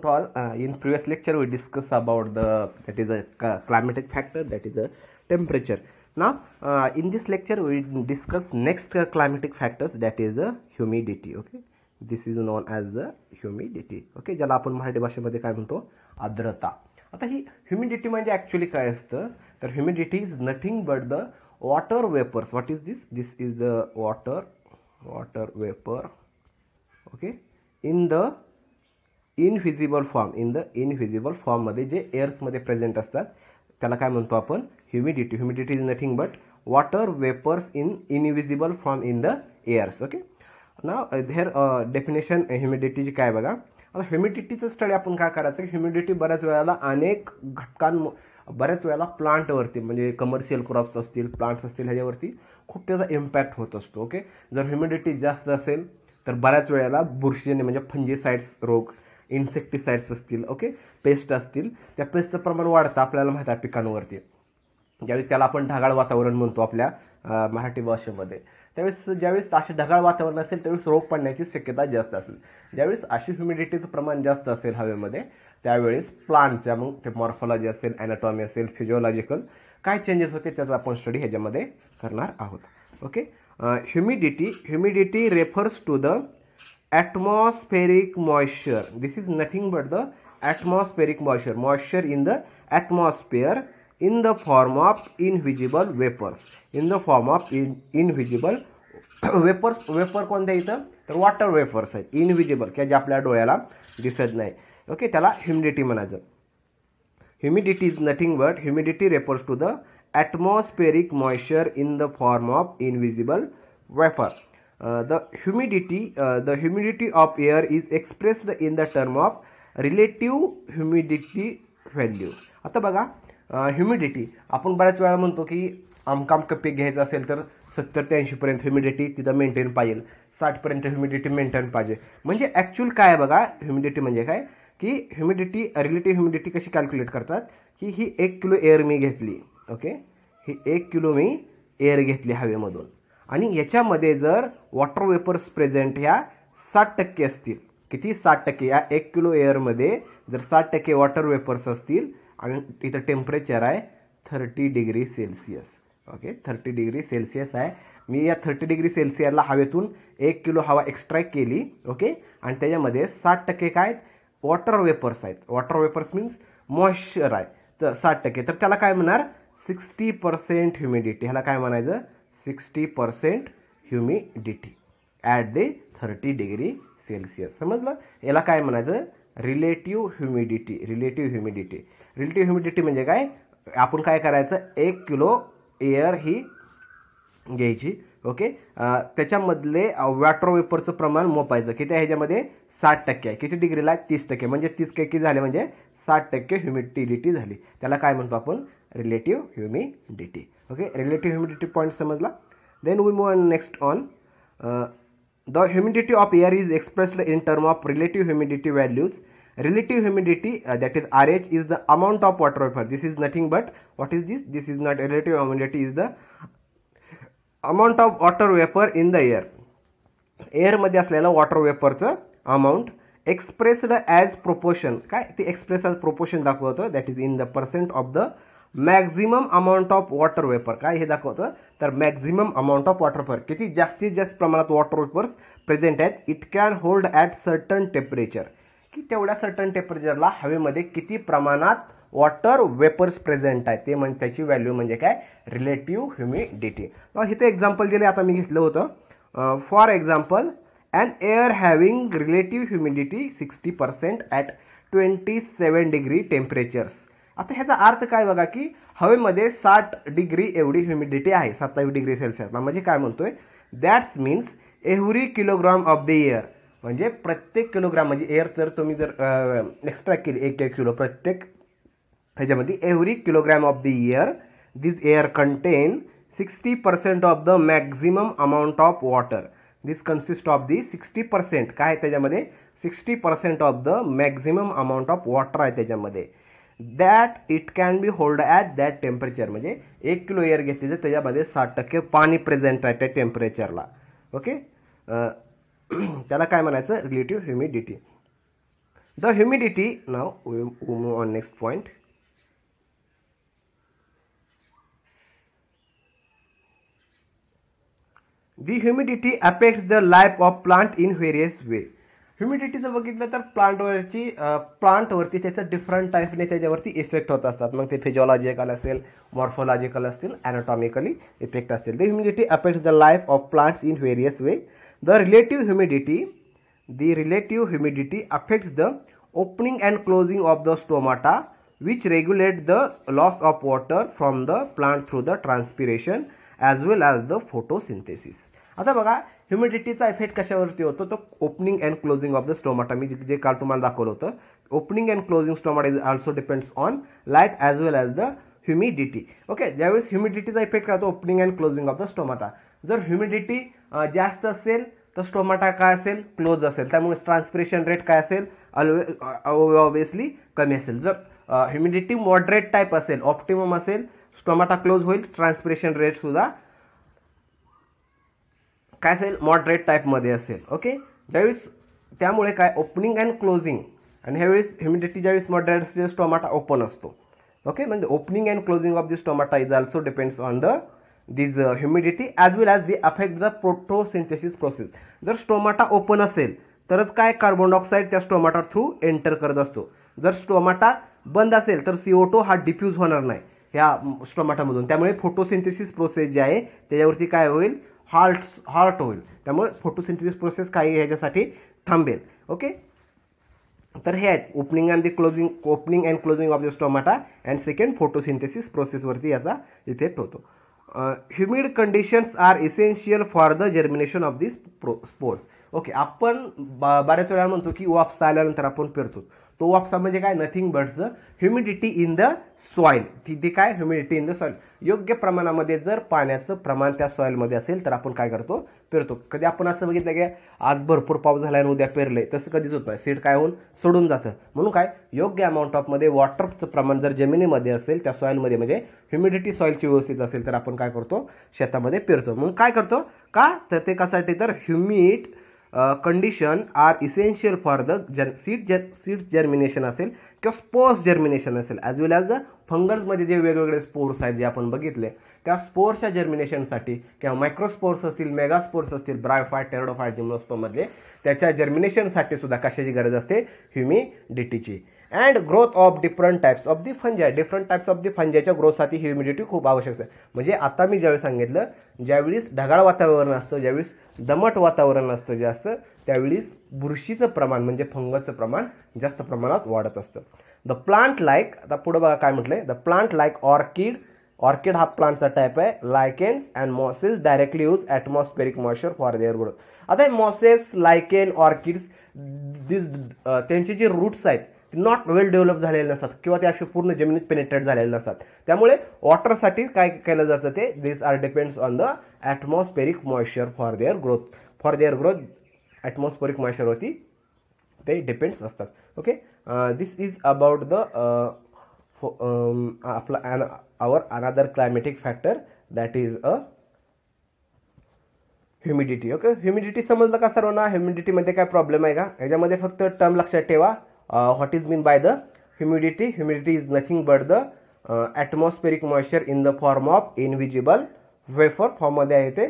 to all uh, in previous lecture we discuss about the that is a climatic factor that is the temperature now uh, in this lecture we discuss next uh, climatic factors that is the humidity okay this is known as the humidity okay jala apun marathi bhashe madhe kay mhanto adrata ata hi humidity manje actually kay asta tar humidity is nothing but the water vapors what is this this is the water water vapor okay in the invisible form in the invisible फॉर्ममध्ये जे एअर्समध्ये present असतात त्याला काय म्हणतो आपण humidity humidity is nothing but water vapours in invisible form in the airs okay ना their definition ह्युमिडिटीची काय बघा आता ह्युमिडिटीचं स्टडी आपण काय करायचं की ह्युमिडिटी बऱ्याच वेळेला अनेक घटकां बऱ्याच वेळेला प्लांटवरती म्हणजे कमर्शियल क्रॉप्स असतील प्लांट्स असतील ह्याच्यावरती खूप त्याचा इम्पॅक्ट होत असतो ओके जर ह्युमिडिटी जास्त असेल तर बऱ्याच वेळेला बुरशीने म्हणजे फंजीसाईड्स रोग इन्सेक्टिसाइड्स असतील ओके पेस्ट असतील त्या पेस्टचं प्रमाण वाढतं आपल्याला माहिती आहे पिकांवरती ज्यावेळेस त्याला आपण ढगाळ वातावरण म्हणतो आपल्या मराठी भाषेमध्ये त्यावेळेस ज्यावेळेस असे ढगाळ वातावरण असेल त्यावेळेस रोग पडण्याची शक्यता जास्त असेल ज्यावेळेस अशी ह्युमिडिटीचं प्रमाण जास्त असेल हवेमध्ये त्यावेळेस प्लांटच्या मग ते मॉर्फॉलॉजी असेल अॅनाटॉमी असेल फिजिओलॉजिकल काय चेंजेस होते त्याचा आपण स्टडी ह्याच्यामध्ये करणार आहोत okay humidity humidity refers to the atmospheric moisture this is nothing but the atmospheric moisture moisture in the atmosphere in the form of invisible vapors in the form of in, invisible vapors, vapor कोणत्या इथं तर water vapours आहेत invisible किंवा जे आपल्या डोळ्याला दिसत नाही ओके त्याला ह्युमिडिटी म्हणायचं humidity is nothing but humidity refers to the atmospheric moisture in the form of invisible vapour the uh, the humidity, uh, the humidity of air is expressed in the term of relative humidity value. आता बघा humidity uh, आपण बऱ्याच वेळा म्हणतो की आमकाम कपी घ्यायचं असेल तर सत्तर ते ऐंशीपर्यंत ह्युमिडिटी तिथं मेंटेन पाहिजे साठपर्यंत ह्युमिडिटी मेंटेन पाहिजे म्हणजे ॲक्च्युअल काय बघा ह्युमिडिटी म्हणजे काय की ह्युमिडिटी रिलेटिव्ह ह्युमिडिटी कशी कॅल्क्युलेट करतात की ही एक किलो एअर मी घेतली ओके ही एक किलो मी एअर घेतली हवेमधून आणि याच्यामध्ये जर वॉटर वेपर्स प्रेझेंट ह्या साठ टक्के असतील किती साठ टक्के या एक किलो एअरमध्ये जर साठ टक्के वॉटर वेपर्स असतील आणि इथं टेम्परेचर आहे thirty degree Celsius okay thirty degree Celsius आहे मी या थर्टी डिग्री सेल्सिअसला हवेतून एक किलो हवा एक्स्ट्रॅक्ट केली ओके आणि त्याच्यामध्ये साठ टक्के काय वॉटर वेपर्स आहेत वॉटर वेपर्स मीन्स मॉइश्चर आहे तर साठ टक्के तर त्याला काय म्हणणार सिक्स्टी पर्सेंट ह्युमिडिटी ह्याला काय म्हणायचं sixty percent humidity at the thirty degree Celsius समजलं याला काय म्हणायचं relative humidity relative humidity relative humidity म्हणजे काय आपण काय करायचं एक किलो एअर ही घ्यायची ओके त्याच्यामधले वॅटर वेपरचं प्रमाण मोपायचं किती ह्याच्यामध्ये साठ टक्के आहे किती डिग्रीला तीस टक्के म्हणजे तीस टक्के झाले म्हणजे साठ टक्के ह्युमिडिटी झाली त्याला काय म्हणतो आपण relative humidity okay relative humidity point समजला then we on next on the humidity of air is expressed in term of relative humidity values relative humidity that is R H is the amount of water vapour this is nothing but what is this this is not relative humidity is the amount of water vapour in the air एअरमध्ये असलेलं water वेपरचं amount expressed as proportion काय ते express as proportion दाखवतो that is in the percent of the maximum amount of water vapour काय हे दाखवतं तर maximum amount of water vapour किती जास्तीत जास्त प्रमाणात वॉटर वेपर्स प्रेझेंट आहेत it can hold at certain temperature की तेवढ्या सर्टन टेम्परेचरला हवेमध्ये किती प्रमाणात वॉटर वेपर्स प्रेझेंट आहे ते म्हणजे त्याची व्हॅल्यू म्हणजे काय रिलेटिव्ह ह्युमिडिटी इथे एक्झाम्पल दिले आता मी घेतलं होतं for example and air having relative humidity sixty percent at twenty seven degree temperatures आता ह्याचा अर्थ काय बघा की हवेमध्ये साठ डिग्री एवढी ह्युमिडिटी आहे सत्तावीस डिग्री सेल्सिअसला म्हणजे काय म्हणतोय that's means every kilogram of the air म्हणजे प्रत्येक किलोग्राम म्हणजे एअर जर तुम्ही जर एक्स्ट्रॅक्ट केली एक एक किलो प्रत्येक ह्याच्यामध्ये every kilogram of the air this air contain sixty percent of the maximum amount of water this consist of the sixty percent काय आहे त्याच्यामध्ये sixty percent of the maximum amount of water आहे त्याच्यामध्ये that it can be hold at that temperature म्हणजे एक kilo air घेतली तर त्याच्यामध्ये साठ टक्के पाणी प्रेझेंट राहते टेम्परेचरला ओके त्याला काय म्हणायचं relative humidity the humidity now move on next point The humidity affects the life of plant in various ways. Humidity जर बघितलं तर प्लांटवरची प्लांटवरती त्याचं डिफरंट टाईपने त्याच्यावरती इफेक्ट होत असतात मग ते फिजिओलॉजिकल असेल मॉर्फोलॉजिकल असतील ॲनाटॉमिकली इफेक्ट असेल the humidity affects the life of plants in various way the relative humidity the relative humidity affects the opening and closing of the stomata which regulate the loss of water from the plant through the transpiration as well as the photosynthesis आता बघा ह्युमिडिटीचा effect कशावरती होतो तो opening and closing of the stomata मी जे काल तुम्हाला दाखवलं होतं opening and closing stomata is also depends on light as well as the humidity okay ज्यावेळेस ह्युमिडिटीचा इफेक्ट काय होतो opening and closing of the stomata जर ह्युमिडिटी जास्त असेल तर स्टोमाटा काय असेल क्लोज असेल त्यामुळे ट्रान्सपिरेशन रेट काय असेल ऑलवे कमी असेल जर ह्युमिडिटी मॉडरेट टाईप असेल ऑप्टिमम असेल स्टोमाटा क्लोज होईल ट्रान्सपिरेशन सुद्धा काय असेल मॉडरेट टाईपमध्ये असेल ओके ज्यावेळेस त्यामुळे काय ओपनिंग अँड क्लोजिंग आणि ह्यावेळेस ह्युमिडिटी ज्यावेळेस मॉडरेट असते टोमाटा ओपन असतो ओके म्हणजे opening and closing of this stomata is also depends on the these humidity as well as the affect the photosynthesis process जर स्टोमाटा ओपन असेल तरच काय कार्बन डायऑक्साईड त्या स्टोमाटा थ्रू एंटर करत असतो जर स्टोमाटा बंद असेल तर सी ओ टू हा डिफ्यूज होणार नाही ह्या स्टोमाटामधून त्यामुळे फोटोसिंथेसिस प्रोसेस जी आहे त्याच्यावरती काय होईल हार्ट हार्ट होईल त्यामुळे फोटोसिंथेसिस प्रोसेस काही ह्याच्यासाठी थांबेल ओके तर हे आहेत opening and the closing opening and closing of the stomata and second photosynthesis प्रोसेसवरती याचा इफेक्ट होतो humid conditions are essential for the germination of this pro sports okay आपण बऱ्याच वेळा म्हणतो की वापसा आल्यानंतर आपण पेरतो तो वापसा म्हणजे काय nothing buts the humidity in the soil तिथे काय ह्युमिडिटी इन द सॉइल योग्य प्रमाणामध्ये जर पाण्याचं प्रमाण त्या सॉईलमध्ये असेल तर आपण काय करतो पेरतो कधी आपण असं बघितलं की आज भरपूर पाऊस झाला आणि उद्या पेरले तसं कधीच होत नाही सीड काय होऊन सोडून जातं म्हणून काय योग्य अमाऊंट ऑफमध्ये वॉटरचं प्रमाण जर जमिनीमध्ये असेल त्या सॉईलमध्ये म्हणजे ह्युमिडिटी सॉईलची व्यवस्थित असेल तर आपण काय करतो शेतामध्ये पेरतो म्हणून काय करतो का तर ते कशासाठी तर humid condition are essential for the जन सीड जर सीड जर्मिनेशन असेल किंवा स्पोर्स जर्मिनेशन असेल ॲज वेल ॲज द फंगल्समध्ये जे वेगवेगळे स्पोर्स आहेत जे आपण बघितले त्या स्पोर्सच्या जर्मिनेशनसाठी किंवा मायक्रोस्पोर्स असतील मेगा स्पोर्स असतील ब्रायफाय टेरोडोफाय जिम्नोस्पोमधले त्याच्या जर्मिनेशनसाठी सुद्धा कशाची गरज असते ह्युमिडिटीची and growth of different types of the fungi different types of the फंजायच्या ग्रोथसाठी ह्युमिडिटी खूप आवश्यक असते म्हणजे आता मी ज्यावेळी सांगितलं ज्यावेळीस ढगाळ वातावरण असतं ज्यावेळेस दमट वातावरण असतं जास्त असतं त्यावेळीस बुरशीचं प्रमाण म्हणजे फंगसचं प्रमाण जास्त प्रमाणात वाढत असतं द प्लांट लाईक आता पुढे बघा काय म्हटलंय the plant like orchid orchid हा प्लांटचा टाईप आहे lichens and mosses directly use atmospheric moisture for their growth आता मॉसेस लायकेन ऑर्किड्स दिस त्यांचे जे रूट्स आहेत ते नॉट वेल डेव्हलप झालेले नसतात किंवा ते असे पूर्ण जमिनीत पेनेटेड झालेले नसतात त्यामुळे वॉटरसाठी काय केलं जातं ते this are depends on the atmospheric moisture for their growth for their growth atmospheric मॉइश्चरवरती ते डिपेंड्स असतात okay this is about the uh, um, our another climatic factor that is a humidity okay humidity समजलं का सर्वांना ह्युमिडिटीमध्ये काय problem आहे का याच्यामध्ये फक्त टर्म लक्षात ठेवा what is mean by the humidity humidity is nothing but the atmospheric moisture in the form of invisible vapour फॉर्ममध्ये आहे ते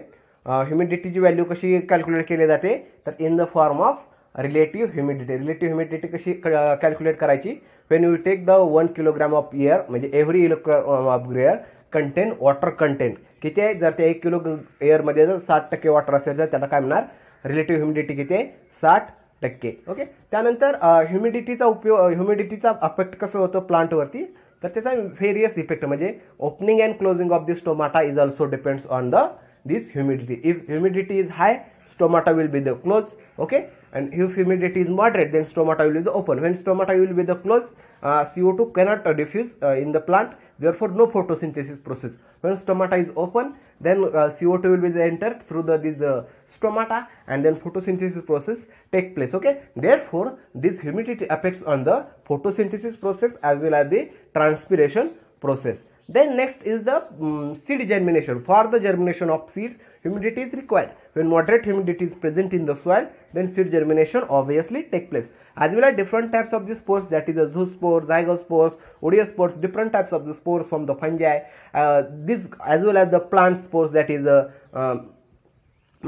ह्युमिडिटीची uh, व्हॅल्यू कशी कॅल्क्युलेट केली जाते तर in the form of relative humidity relative humidity कशी कॅल्क्युलेट करायची when you take the one kilogram of air म्हणजे एव्हरी इलेक्ट्रॉन ऑफ ग्रेअर कंटेन वॉटर कंटेंट किती आहे जर ते एक किलो एअरमध्ये जर साठ टक्के वॉटर असेल तर त्याला काय म्हणणार रिलेटिव्ह ह्युमिडिटी किती आहे साठ टक्के ओके त्यानंतर ह्युमिडिटीचा उपयोग ह्युमिडिटीचा अफेक्ट कसं होतो प्लांटवरती तर त्याचा व्हेरियस इफेक्ट म्हणजे opening and closing of this stomata is also depends on the this humidity if humidity is high stomata will be the closed okay and if humidity is moderate then stomata will be the open when stomata will be the closed uh, co2 cannot uh, diffuse uh, in the plant therefore no photosynthesis process when stomata is open then uh, co2 will be entered through the this uh, stomata and then photosynthesis process take place okay therefore this humidity affects on the photosynthesis process as well as the transpiration process. Then next is the um, seed germination. For the germination of seeds, humidity is required. When moderate humidity is present in the soil, then seed germination obviously take place. As well as different types of the spores, that is zoospores, zygospores, odeospores, different types of the spores from the fungi. Uh, this as well as the plant spores, that is a uh, um,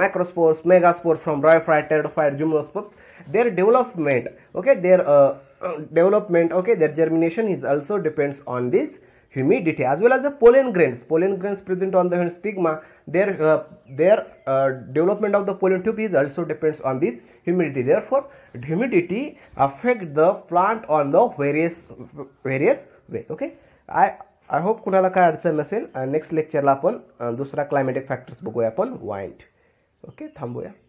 macrospores, megaspores from bryophyte, pteridophyte, gymnospores, their development, okay, their uh, uh, development, okay, their germination is also depends on this humidity as well as the pollen grains pollen grains present on the stigma their uh, their uh, development of the pollen tube is also depends on this humidity therefore humidity affect the plant on the various various way okay i I hope कुणाला काय अडचण next next लेक्चरला आपण दुसरा climatic factors बघूया आपण wind okay थांबूया